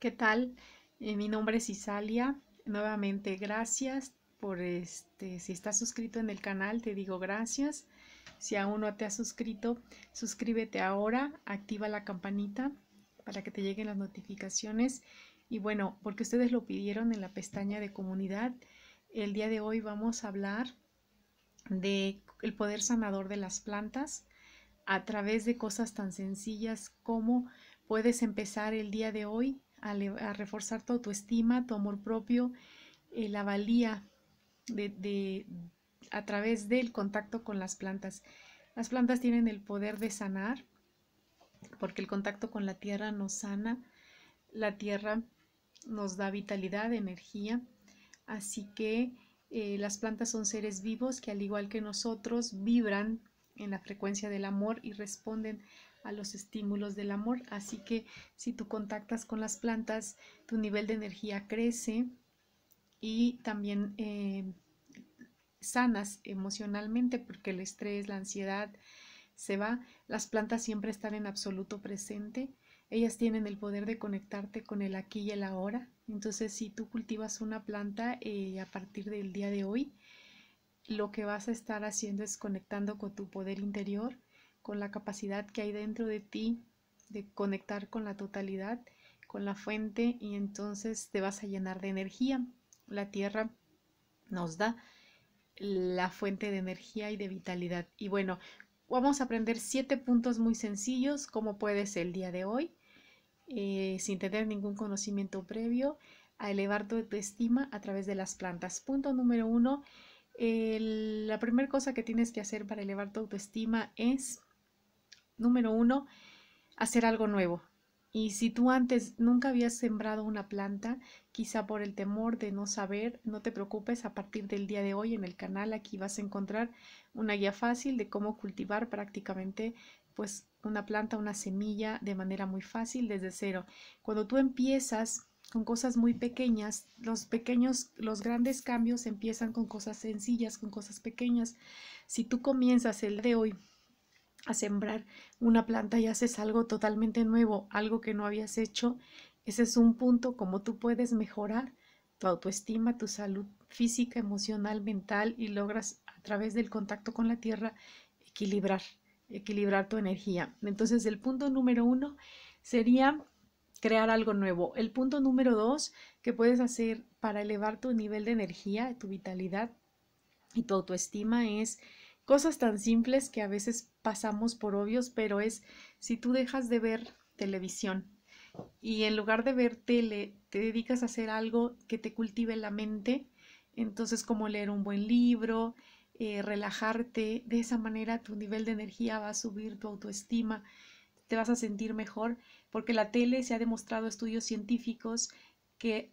¿Qué tal? Eh, mi nombre es Isalia. Nuevamente, gracias por este. Si estás suscrito en el canal, te digo gracias. Si aún no te has suscrito, suscríbete ahora, activa la campanita para que te lleguen las notificaciones. Y bueno, porque ustedes lo pidieron en la pestaña de comunidad, el día de hoy vamos a hablar de el poder sanador de las plantas a través de cosas tan sencillas como puedes empezar el día de hoy a, reforzar tu autoestima, tu amor propio, eh, la valía de, a través del contacto con las plantas. Las plantas tienen el poder de sanar, porque el contacto con la tierra nos sana, la tierra nos da vitalidad, energía, así que eh, las plantas son seres vivos que al igual que nosotros vibran en la frecuencia del amor y responden los estímulos del amor. Así que si tú contactas con las plantas, tu nivel de energía crece y también eh, sanas emocionalmente porque el estrés, la ansiedad se va. Las plantas siempre están en absoluto presente. Ellas tienen el poder de conectarte con el aquí y el ahora. Entonces, si tú cultivas una planta eh, a partir del día de hoy, lo que vas a estar haciendo es conectando con tu poder interior, con la capacidad que hay dentro de ti de conectar con la totalidad, con la fuente y entonces te vas a llenar de energía. La tierra nos da la fuente de energía y de vitalidad. Y bueno, vamos a aprender siete puntos muy sencillos, como puedes el día de hoy, eh, sin tener ningún conocimiento previo, a elevar tu autoestima a través de las plantas. Punto número uno, la primera cosa que tienes que hacer para elevar tu autoestima es número uno, hacer algo nuevo. Y si tú antes nunca habías sembrado una planta, quizá por el temor de no saber, no te preocupes, a partir del día de hoy en el canal aquí vas a encontrar una guía fácil de cómo cultivar prácticamente pues una planta, una semilla de manera muy fácil desde cero. Cuando tú empiezas con cosas muy pequeñas, los pequeños, los grandes cambios empiezan con cosas sencillas, con cosas pequeñas. Si tú comienzas el de hoy a sembrar una planta y haces algo totalmente nuevo, algo que no habías hecho, ese es un punto como tú puedes mejorar tu autoestima, tu salud física, emocional, mental y logras a través del contacto con la tierra equilibrar, equilibrar tu energía. Entonces el punto número uno sería crear algo nuevo. El punto número dos que puedes hacer para elevar tu nivel de energía, tu vitalidad y tu autoestima es Cosas tan simples que a veces pasamos por obvios, pero es si tú dejas de ver televisión y en lugar de ver tele te dedicas a hacer algo que te cultive la mente, entonces como leer un buen libro, eh, relajarte, de esa manera tu nivel de energía va a subir, tu autoestima, te vas a sentir mejor, porque la tele se ha demostrado estudios científicos que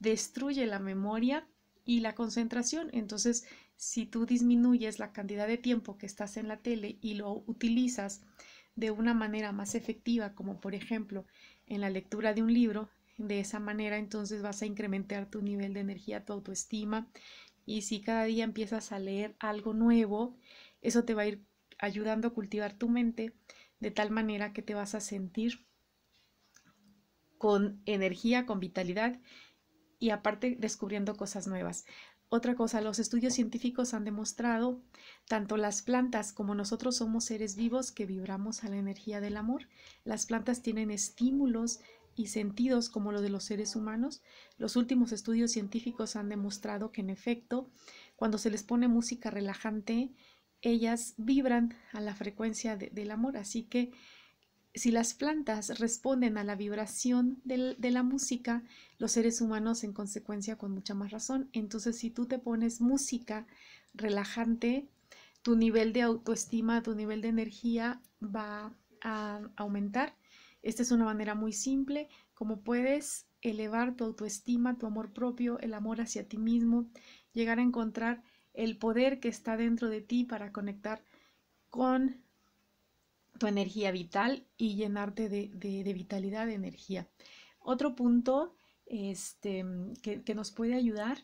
destruye la memoria y la concentración. Entonces, si tú disminuyes la cantidad de tiempo que estás en la tele y lo utilizas de una manera más efectiva, como por ejemplo en la lectura de un libro, de esa manera entonces vas a incrementar tu nivel de energía, tu autoestima y si cada día empiezas a leer algo nuevo, eso te va a ir ayudando a cultivar tu mente de tal manera que te vas a sentir con energía, con vitalidad y aparte descubriendo cosas nuevas. Otra cosa, los estudios científicos han demostrado, tanto las plantas como nosotros somos seres vivos que vibramos a la energía del amor. Las plantas tienen estímulos y sentidos como los de los seres humanos. Los últimos estudios científicos han demostrado que en efecto, cuando se les pone música relajante, ellas vibran a la frecuencia del amor. Así que si las plantas responden a la vibración de la música, los seres humanos en consecuencia con mucha más razón. Entonces, si tú te pones música relajante, tu nivel de autoestima, tu nivel de energía va a aumentar. Esta es una manera muy simple como puedes elevar tu autoestima, tu amor propio, el amor hacia ti mismo, llegar a encontrar el poder que está dentro de ti para conectar con energía vital y llenarte de, vitalidad, de energía. Otro punto este, que, que, nos puede ayudar,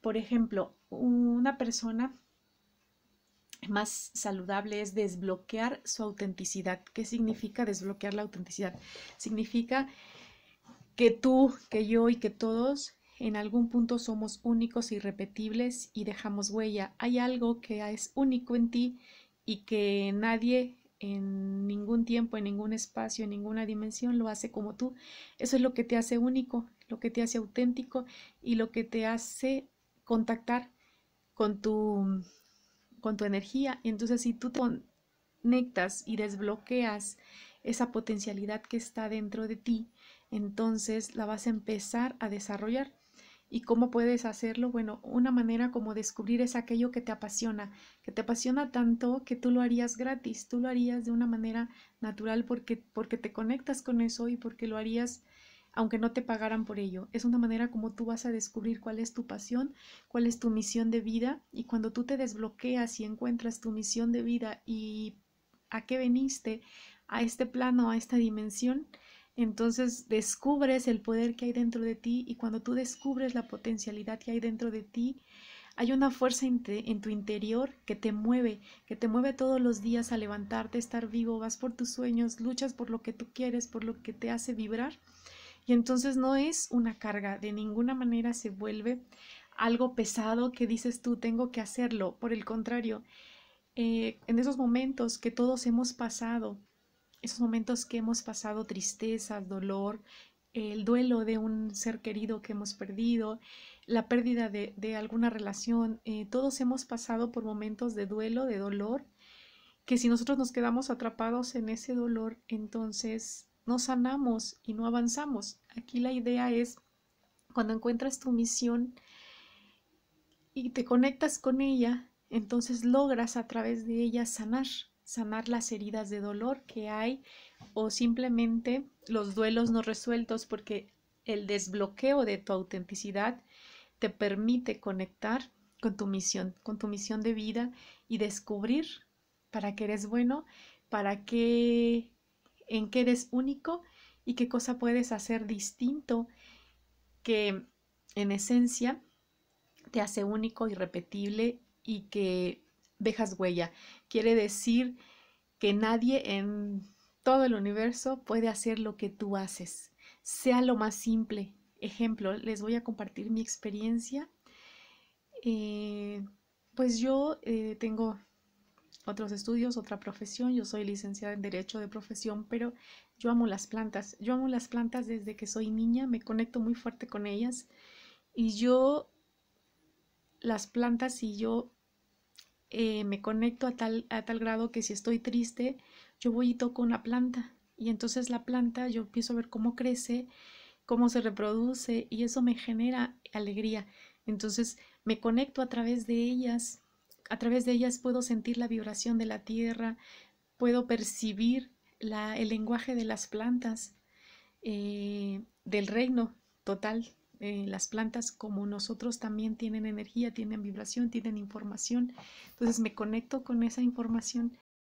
por ejemplo, una persona más saludable es desbloquear su autenticidad. ¿Qué significa desbloquear la autenticidad? Significa que tú, que yo y que todos en algún punto somos únicos, irrepetibles y dejamos huella. Hay algo que es único en ti y que nadie en ningún tiempo, en ningún espacio, en ninguna dimensión, lo hace como tú. Eso es lo que te hace único, lo que te hace auténtico y lo que te hace contactar con tu, con tu energía. entonces si tú conectas y desbloqueas esa potencialidad que está dentro de ti, entonces la vas a empezar a desarrollar. ¿Y cómo puedes hacerlo? Bueno, una manera como descubrir es aquello que te apasiona, que te apasiona tanto que tú lo harías gratis, tú lo harías de una manera natural porque, porque te conectas con eso y porque lo harías aunque no te pagaran por ello. Es una manera como tú vas a descubrir cuál es tu pasión, cuál es tu misión de vida y cuando tú te desbloqueas y encuentras tu misión de vida y a qué veniste, a este plano, a esta dimensión, entonces descubres el poder que hay dentro de ti y cuando tú descubres la potencialidad que hay dentro de ti, hay una fuerza en tu interior que te mueve, que te mueve todos los días a levantarte, estar vivo, vas por tus sueños, luchas por lo que tú quieres, por lo que te hace vibrar. Y entonces no es una carga, de ninguna manera se vuelve algo pesado que dices tú, tengo que hacerlo. Por el contrario, eh, en esos momentos que todos hemos pasado, esos momentos que hemos pasado, tristeza, dolor, el duelo de un ser querido que hemos perdido, la pérdida de, alguna relación, eh, todos hemos pasado por momentos de duelo, de dolor, que si nosotros nos quedamos atrapados en ese dolor, entonces no sanamos y no avanzamos. Aquí la idea es, cuando encuentras tu misión y te conectas con ella, entonces logras a través de ella sanar sanar las heridas de dolor que hay o simplemente los duelos no resueltos porque el desbloqueo de tu autenticidad te permite conectar con tu misión, con tu misión de vida y descubrir para qué eres bueno, para qué, en qué eres único y qué cosa puedes hacer distinto que en esencia te hace único, irrepetible y que dejas huella. Quiere decir que nadie en todo el universo puede hacer lo que tú haces, sea lo más simple. Ejemplo, les voy a compartir mi experiencia. Eh, pues yo eh, tengo otros estudios, otra profesión. Yo soy licenciada en Derecho de profesión, pero yo amo las plantas. Yo amo las plantas desde que soy niña, me conecto muy fuerte con ellas. Y yo, las plantas y yo eh, me conecto a tal, a tal grado que si estoy triste, yo voy y toco una planta. Y entonces la planta, yo empiezo a ver cómo crece, cómo se reproduce, y eso me genera alegría. Entonces me conecto a través de ellas, a través de ellas puedo sentir la vibración de la tierra, puedo percibir el lenguaje de las plantas, eh, del reino total eh, las plantas como nosotros también tienen energía, tienen vibración, tienen información. Entonces me conecto con esa información